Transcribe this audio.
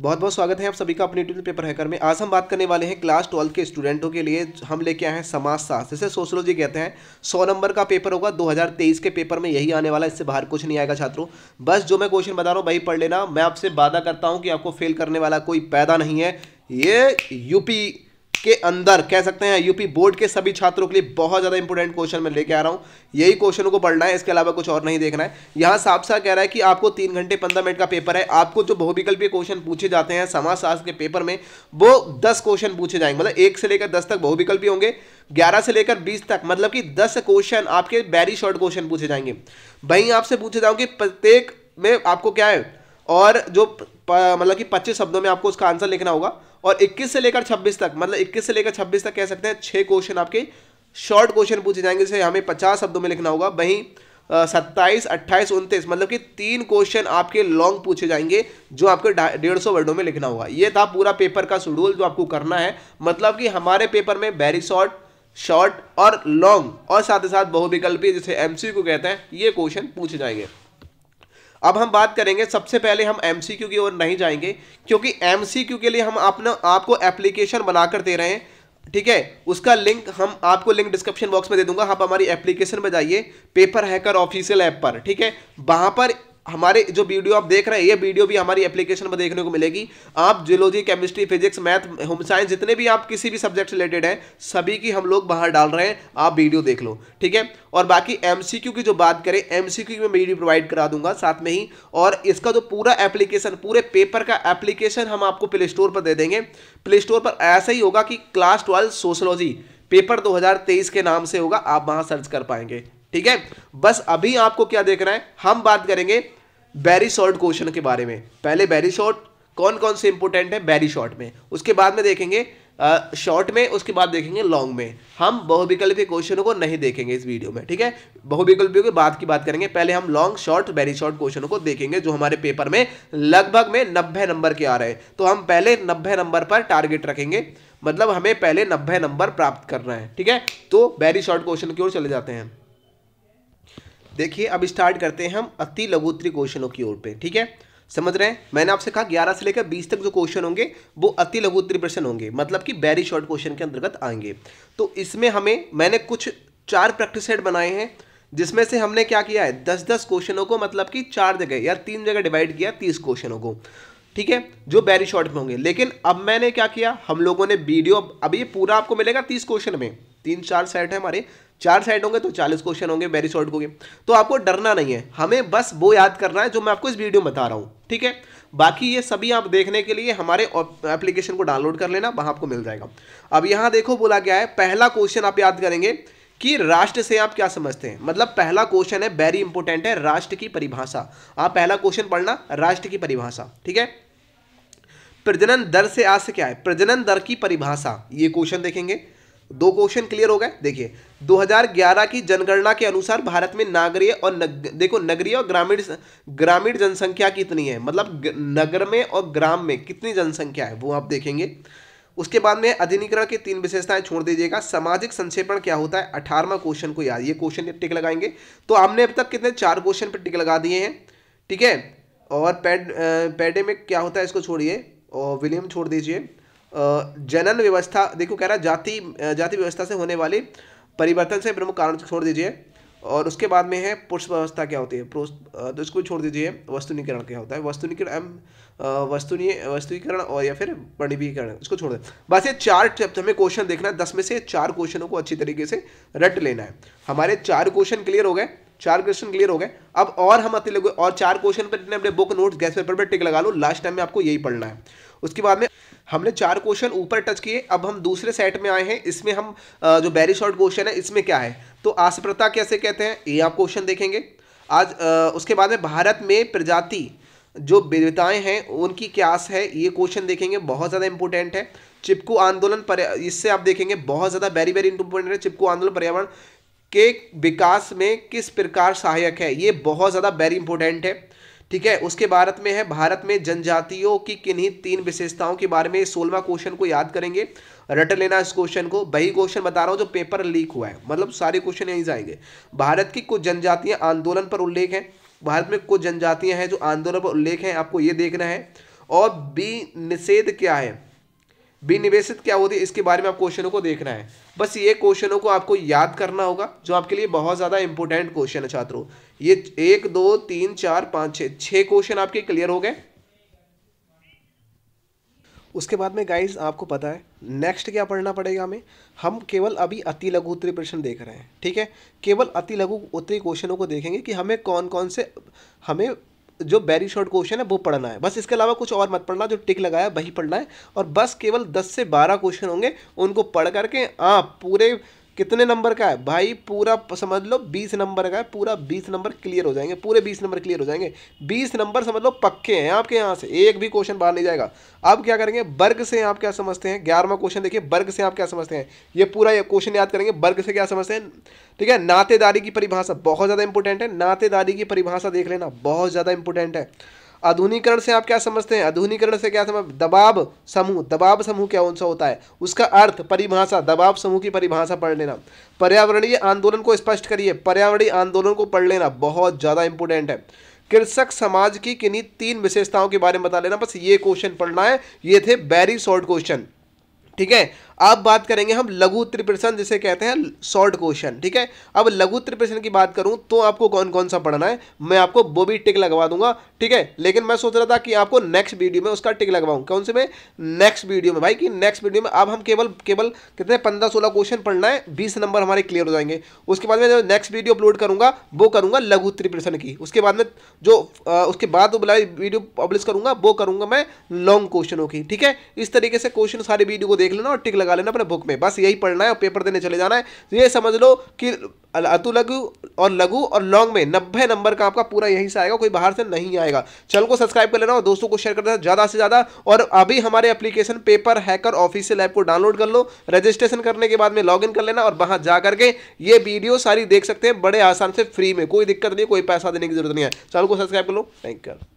बहुत बहुत स्वागत है आप सभी का अपने यूट्यूब पेपर हैकर में आज हम बात करने वाले हैं क्लास ट्वेल्थ के स्टूडेंटों के लिए हम लेके आए हैं समाज शास्त्र जैसे सोशोलॉजी कहते हैं सौ नंबर का पेपर होगा 2023 के पेपर में यही आने वाला है इससे बाहर कुछ नहीं आएगा छात्रों बस जो मैं क्वेश्चन बता रहा हूँ वही पढ़ लेना मैं आपसे वादा करता हूँ कि आपको फेल करने वाला कोई पैदा नहीं है ये यूपी के अंदर कह सकते हैं यूपी बोर्ड के सभी छात्रों के लिए बहुत ज़्यादा इंपॉर्टेंट क्वेश्चन मैं लेके आ रहा हूं यही क्वेश्चनों को पढ़ना है इसके अलावा कुछ और नहीं देखना है यहां साफ साफ कह रहा है कि आपको तीन घंटे पंद्रह मिनट का पेपर है आपको जो बहुविकल्पीय क्वेश्चन पूछे जाते हैं समाजशास्त्र के पेपर में वो दस क्वेश्चन पूछे जाएंगे मतलब एक से लेकर दस तक बहुविकल्पी होंगे ग्यारह से लेकर बीस तक मतलब कि दस क्वेश्चन आपके वेरी शॉर्ट क्वेश्चन पूछे जाएंगे वहीं आपसे पूछे जाओगे प्रत्येक में आपको क्या है और जो मतलब कि पच्चीस शब्दों में आपको उसका आंसर लिखना होगा और 21 से लेकर 26 तक मतलब 21 से लेकर 26 तक कह सकते हैं छः क्वेश्चन आपके शॉर्ट क्वेश्चन पूछे जाएंगे जैसे हमें पचास शब्दों में लिखना होगा वहीं सत्ताईस अट्ठाईस उनतीस मतलब कि तीन क्वेश्चन आपके लॉन्ग पूछे जाएंगे जो आपको डेढ़ सौ वर्डों में लिखना होगा ये था पूरा पेपर का शेड्यूल जो आपको करना है मतलब कि हमारे पेपर में वेरी शॉर्ट शॉर्ट और लॉन्ग और साथ ही साथ बहुविकल्पी जिसे एमसीक्यू कहते हैं ये क्वेश्चन पूछे जाएंगे अब हम बात करेंगे सबसे पहले हम एम की ओर नहीं जाएंगे क्योंकि एम के लिए हम अपना आपको एप्लीकेशन बनाकर दे रहे हैं ठीक है उसका लिंक हम आपको लिंक डिस्क्रिप्शन बॉक्स में दे दूंगा आप हमारी एप्लीकेशन में जाइए पेपर हैकर ऑफिशियल ऐप पर ठीक है वहाँ पर हमारे जो वीडियो आप देख रहे हैं ये वीडियो भी हमारी एप्लीकेशन में देखने को मिलेगी आप geology chemistry physics math home science जितने भी आप किसी भी सब्जेक्ट से रिलेटेड हैं सभी की हम लोग बाहर डाल रहे हैं आप वीडियो देख लो ठीक है और बाकी एम की जो बात करें एम की मैं वीडियो प्रोवाइड करा दूंगा साथ में ही और इसका जो पूरा एप्लीकेशन पूरे पेपर का एप्लीकेशन हम आपको प्ले स्टोर पर दे देंगे प्ले स्टोर पर ऐसा ही होगा कि क्लास ट्वेल्व सोशलॉजी पेपर 2023 के नाम से होगा आप वहां सर्च कर पाएंगे ठीक है बस अभी आपको क्या देखना है हम बात करेंगे बैरी शॉर्ट क्वेश्चन के बारे में पहले बैरी शॉर्ट कौन कौन से इंपोर्टेंट है बैरी शॉर्ट में उसके बाद में देखेंगे शॉर्ट में उसके बाद देखेंगे लॉन्ग में हम बहुविकल्पी क्वेश्चनों को नहीं देखेंगे इस वीडियो में ठीक है बहुविकल्पियों के बाद की बात करेंगे पहले हम लॉन्ग शॉर्ट वेरी शॉर्ट क्वेश्चनों को देखेंगे जो हमारे पेपर में लगभग में नब्बे नंबर के आ रहे हैं तो हम पहले नब्बे नंबर पर टारगेट रखेंगे मतलब हमें पहले नब्बे नंबर प्राप्त करना है ठीक है तो वेरी शॉर्ट क्वेश्चन की ओर चले जाते हैं देखिए अब स्टार्ट करते हैं हम अति लघुत्री क्वेश्चनों की ओर पे ठीक है समझ रहे हैं मैंने आपसे कहा 11 से लेकर 20 तक जो क्वेश्चन होंगे वो अति लघुत्री प्रश्न होंगे मतलब कि वेरी शॉर्ट क्वेश्चन के अंतर्गत आएंगे तो इसमें हमें मैंने कुछ चार प्रैक्टिस सेट बनाए हैं जिसमें से हमने क्या किया है दस दस क्वेश्चनों को मतलब कि चार जगह या तीन जगह डिवाइड किया तीस क्वेश्चनों को ठीक है जो वेरी शॉर्ट में होंगे लेकिन अब मैंने क्या किया हम लोगों ने वीडियो अब ये पूरा आपको मिलेगा तीस क्वेश्चन में तीन चार सेट है हमारे चार साइड होंगे तो चालीस क्वेश्चन होंगे वेरी शॉर्ट होंगे तो आपको डरना नहीं है हमें बस वो याद करना है जो मैं आपको इस वीडियो में बता रहा हूँ ठीक है बाकी ये सभी आप देखने के लिए हमारे एप्लीकेशन को डाउनलोड कर लेना वहाँ आपको मिल जाएगा अब यहाँ देखो बोला गया है पहला क्वेश्चन आप याद करेंगे कि राष्ट्र से आप क्या समझते हैं मतलब पहला क्वेश्चन है वेरी इंपॉर्टेंट है राष्ट्र की परिभाषा आप पहला क्वेश्चन पढ़ना राष्ट्र की परिभाषा ठीक है प्रजनन दर से आज से क्या है प्रजनन दर की परिभाषा ये क्वेश्चन देखेंगे दो क्वेश्चन क्लियर हो गए देखिए 2011 की जनगणना के अनुसार भारत में नागरीय और नग, देखो नगरीय और ग्रामीण ग्रामीण जनसंख्या कितनी है मतलब नगर में और ग्राम में कितनी जनसंख्या है वो आप देखेंगे उसके बाद में अधिनिकरण की तीन विशेषताएं छोड़ दीजिएगा सामाजिक संक्षेपण क्या होता है अठारवा क्वेश्चन को याद ये क्वेश्चन टिक लगाएंगे तो हमने अब तक कितने चार क्वेश्चन पर टिक लगा दिए हैं ठीक है और पेड पैडेमिक क्या होता है इसको छोड़िए और विलियम छोड़ दीजिए जनन व्यवस्था देखो कह रहा जाति जाति व्यवस्था से होने वाली परिवर्तन से प्रमुख कारण छोड़ दीजिए और उसके बाद में है पुरुष व्यवस्था क्या होती है पुरुष तो इसको छोड़ दीजिए वस्तुनिकरण क्या होता है वस्तुनिकरण एम वस्तुनीय वस्तुनिकरण और या फिर बणिवीकरण इसको छोड़ दें बस ये चार चैप्टर हमें क्वेश्चन देखना है दस में से चार क्वेश्चनों को अच्छी तरीके से रट लेना है हमारे चार क्वेश्चन क्लियर हो गए चार क्वेश्चन क्लियर हो गए अब और हम अति लगे और चार क्वेश्चन पर अपने बुक नोट्स गैस पेपर पर टिक लगा लो लास्ट टाइम में आपको यही पढ़ना है उसके बाद में हमने चार क्वेश्चन ऊपर टच किए अब हम दूसरे सेट में आए हैं इसमें हम जो बैरी शॉर्ट क्वेश्चन है इसमें क्या है तो आसप्रता कैसे कहते हैं ये आप क्वेश्चन देखेंगे आज उसके बाद में भारत में प्रजाति जो विविधताएं हैं उनकी क्यास है ये क्वेश्चन देखेंगे बहुत ज़्यादा इंपॉर्टेंट है चिपकू आंदोलन पर इससे आप देखेंगे बहुत ज़्यादा वेरी वेरी इंपॉर्टेंट है चिपकू आंदोलन पर्यावरण के विकास में किस प्रकार सहायक है ये बहुत ज़्यादा वेरी इंपॉर्टेंट है ठीक है उसके भारत में है भारत में जनजातियों की किन्हीं तीन विशेषताओं के बारे में सोलवा क्वेश्चन को याद करेंगे रट लेना इस क्वेश्चन को वही क्वेश्चन बता रहा हूँ जो पेपर लीक हुआ है मतलब सारे क्वेश्चन यहीं जाएंगे भारत की कुछ जनजातियाँ आंदोलन पर उल्लेख है भारत में कुछ जनजातियाँ हैं जो आंदोलन पर उल्लेख है आपको ये देखना है और बी निषेध क्या है विनिवेशित क्या होती है इसके बारे में आप क्वेश्चनों को देखना है बस ये क्वेश्चनों को आपको याद करना होगा जो आपके लिए बहुत ज़्यादा इंपॉर्टेंट क्वेश्चन है छात्रों ये एक दो तीन चार पाँच छः छः क्वेश्चन आपके क्लियर हो गए उसके बाद में गाइस आपको पता है नेक्स्ट क्या पढ़ना पड़ेगा हमें हम केवल अभी अति लघु उत्तरी प्रश्न देख रहे हैं ठीक है केवल अति लघु उत्तरी क्वेश्चनों को देखेंगे कि हमें कौन कौन से हमें जो बैरी शॉर्ट क्वेश्चन है वो पढ़ना है बस इसके अलावा कुछ और मत पढ़ना जो टिक लगाया वही पढ़ना है और बस केवल दस से बारह क्वेश्चन होंगे उनको पढ़ करके आप हाँ, पूरे कितने नंबर का है भाई पूरा समझ लो बीस नंबर का है पूरा बीस नंबर क्लियर हो जाएंगे पूरे बीस नंबर क्लियर हो जाएंगे बीस नंबर समझ लो पक्के हैं आपके यहाँ से एक भी क्वेश्चन बाहर नहीं जाएगा अब क्या करेंगे वर्ग से आप क्या समझते हैं ग्यारहवा क्वेश्चन देखिए वर्ग से आप क्या समझते हैं ये पूरा क्वेश्चन याद करेंगे वर्ग से क्या समझते हैं ठीक है नातेदारी की परिभाषा बहुत ज़्यादा इंपॉर्टेंट है नातेदारी की परिभाषा देख लेना बहुत ज़्यादा इंपॉर्टेंट है आधुनिकरण से आप क्या समझते हैं आधुनिकरण से क्या समझ दबाव समूह दबाव समूह क्या कौन सा होता है उसका अर्थ परिभाषा दबाव समूह की परिभाषा पढ़ लेना पर्यावरणीय आंदोलन को स्पष्ट करिए पर्यावरणीय आंदोलन को पढ़ लेना बहुत ज़्यादा इंपॉर्टेंट है कृषक समाज की किन्हीं तीन विशेषताओं के बारे में बता लेना बस ये क्वेश्चन पढ़ना है ये थे वेरी शॉर्ट क्वेश्चन ठीक है अब बात करेंगे हम लघु प्रश्न जिसे कहते हैं शॉर्ट क्वेश्चन ठीक है अब लघु प्रश्न की बात करूं तो आपको कौन कौन सा पढ़ना है मैं आपको वो भी टिक लगवा दूंगा ठीक है लेकिन मैं सोच रहा था कि आपको नेक्स्ट वीडियो में उसका टिक लगवाऊं कौन से में नेक्स्ट वीडियो में भाई कि नेक्स्ट वीडियो में अब हम केवल केवल कितने पंद्रह सोलह क्वेश्चन पढ़ना है बीस नंबर हमारे क्लियर हो जाएंगे उसके बाद में जो नेक्स्ट वीडियो अपलोड करूंगा वो करूंगा लघु प्रश्न की उसके बाद में जो उसके बाद वीडियो पब्लिश करूंगा वो करूंगा मैं लॉन्ग क्वेश्चनों की ठीक है इस तरीके से क्वेश्चन सारी वीडियो को देख लेना और टिक लगा लेना अपने बुक में बस यही पढ़ना है और पेपर देने चले जाना है तो ये समझ लो कि अतु लघु और लघु और लॉन्ग में नब्बे नंबर का आपका पूरा यहीं से आएगा कोई बाहर से नहीं आएगा चल को सब्सक्राइब कर लेना और दोस्तों को शेयर कर देना ज़्यादा से ज़्यादा और अभी हमारे application paper hacker official app को डाउनलोड कर लो रजिस्ट्रेशन करने के बाद में लॉग कर लेना और वहाँ जा करके ये वीडियो सारी देख सकते हैं बड़े आसान से फ्री में कोई दिक्कत नहीं कोई पैसा देने की जरूरत नहीं है चल को सब्सक्राइब कर लो थैंक यू